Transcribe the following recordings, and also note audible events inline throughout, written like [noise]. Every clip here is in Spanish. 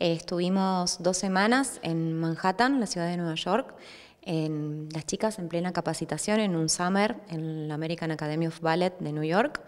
Eh, estuvimos dos semanas en Manhattan, la ciudad de Nueva York, en las chicas en plena capacitación en un summer en la American Academy of Ballet de New York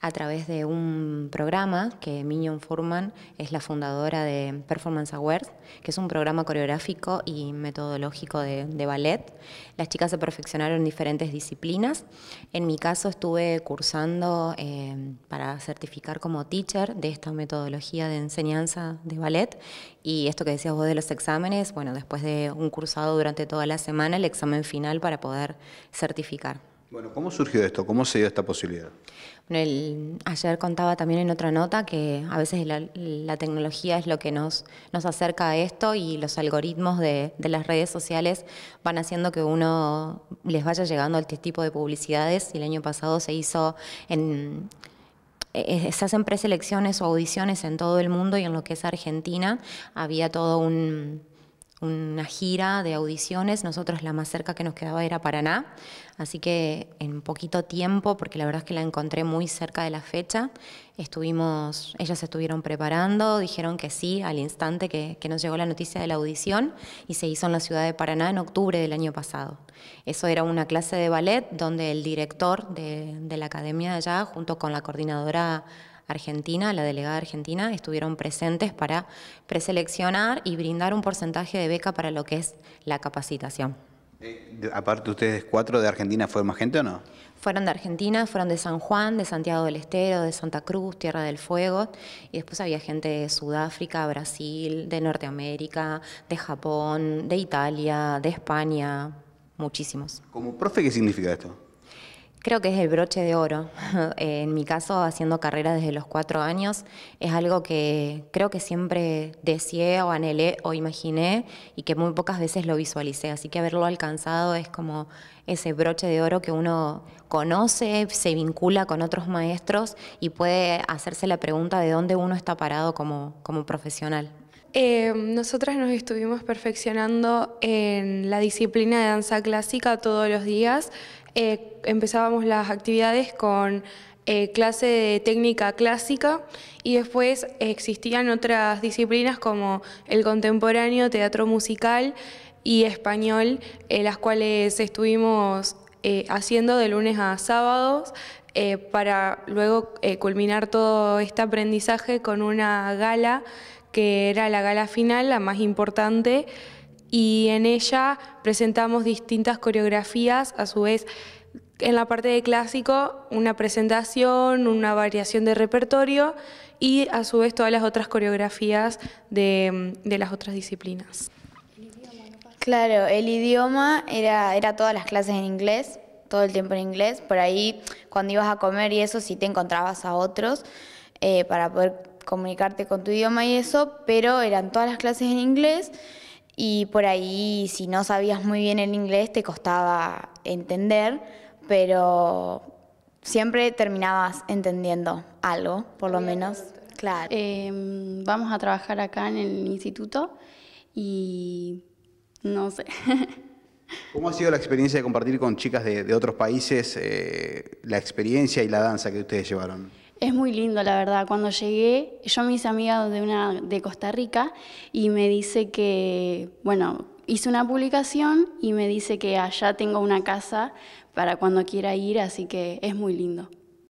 a través de un programa que Minion Furman es la fundadora de Performance Awards, que es un programa coreográfico y metodológico de, ballet. Las chicas se perfeccionaron en diferentes disciplinas. En mi caso estuve cursando eh, para certificar como teacher de esta metodología de enseñanza de ballet y esto que decías vos de los exámenes, bueno, después de un cursado durante toda la semana, el examen final para poder certificar. Bueno, ¿cómo surgió esto? ¿Cómo se dio esta posibilidad? Bueno, el, ayer contaba también en otra nota que a veces la, tecnología es lo que nos, nos, acerca a esto y los algoritmos de, las redes sociales van haciendo que uno les vaya llegando a este tipo de publicidades. Y el año pasado se hizo en eh, eh, se hacen preselecciones o audiciones en todo el mundo y en lo que es Argentina había todo un una gira de audiciones. Nosotros la más cerca que nos quedaba era Paraná, así que en poquito tiempo, porque la verdad es que la encontré muy cerca de la fecha, estuvimos, ellas estuvieron preparando, dijeron que sí al instante que, nos llegó la noticia de la audición y se hizo en la ciudad de Paraná en octubre del año pasado. Eso era una clase de ballet donde el director de, de la academia allá, junto con la coordinadora Argentina, la delegada argentina, estuvieron presentes para preseleccionar y brindar un porcentaje de beca para lo que es la capacitación. Eh, aparte ustedes cuatro de Argentina, fueron más gente o no? Fueron de Argentina, fueron de San Juan, de Santiago del Estero, de Santa Cruz, Tierra del Fuego, y después había gente de Sudáfrica, Brasil, de Norteamérica, de Japón, de Italia, de España, muchísimos. ¿Como profe qué significa esto? Creo que es el broche de oro. [laughs] Eh, en mi caso, haciendo carrera desde los cuatro años, es algo que creo que siempre deseé o anhelé o imaginé y que muy pocas veces lo visualicé. Así que haberlo alcanzado es como ese broche de oro que uno conoce, se vincula con otros maestros y puede hacerse la pregunta de dónde uno está parado como, como profesional. Eh, nosotras nos estuvimos perfeccionando en la disciplina de danza clásica todos los días. Eh, empezábamos las actividades con eh, clase de técnica clásica y después existían otras disciplinas como el contemporáneo, teatro musical y español, eh, las cuales estuvimos haciendo de lunes a sábados para luego culminar todo este aprendizaje con una gala que era la gala final, la más importante, y en ella presentamos distintas coreografías, a su vez en la parte de clásico una presentación, una variación de repertorio y a su vez todas las otras coreografías de, las otras disciplinas. Claro, el idioma era, era todas las clases en inglés, todo el tiempo en inglés. Por ahí, cuando ibas a comer y eso, sí te encontrabas a otros eh, para poder comunicarte con tu idioma y eso, pero eran todas las clases en inglés y por ahí si no sabías muy bien el inglés te costaba entender, pero siempre terminabas entendiendo algo, por lo menos. Claro. Eh, vamos a trabajar acá en el instituto y no sé. [laughs] ¿Cómo ha sido la experiencia de compartir con chicas de, otros países eh, la experiencia y la danza que ustedes llevaron? Es muy lindo, la verdad. Cuando llegué, yo me hice amiga de una de Costa Rica y me dice que, bueno, hice una publicación y me dice que allá tengo una casa para cuando quiera ir, así que es muy lindo.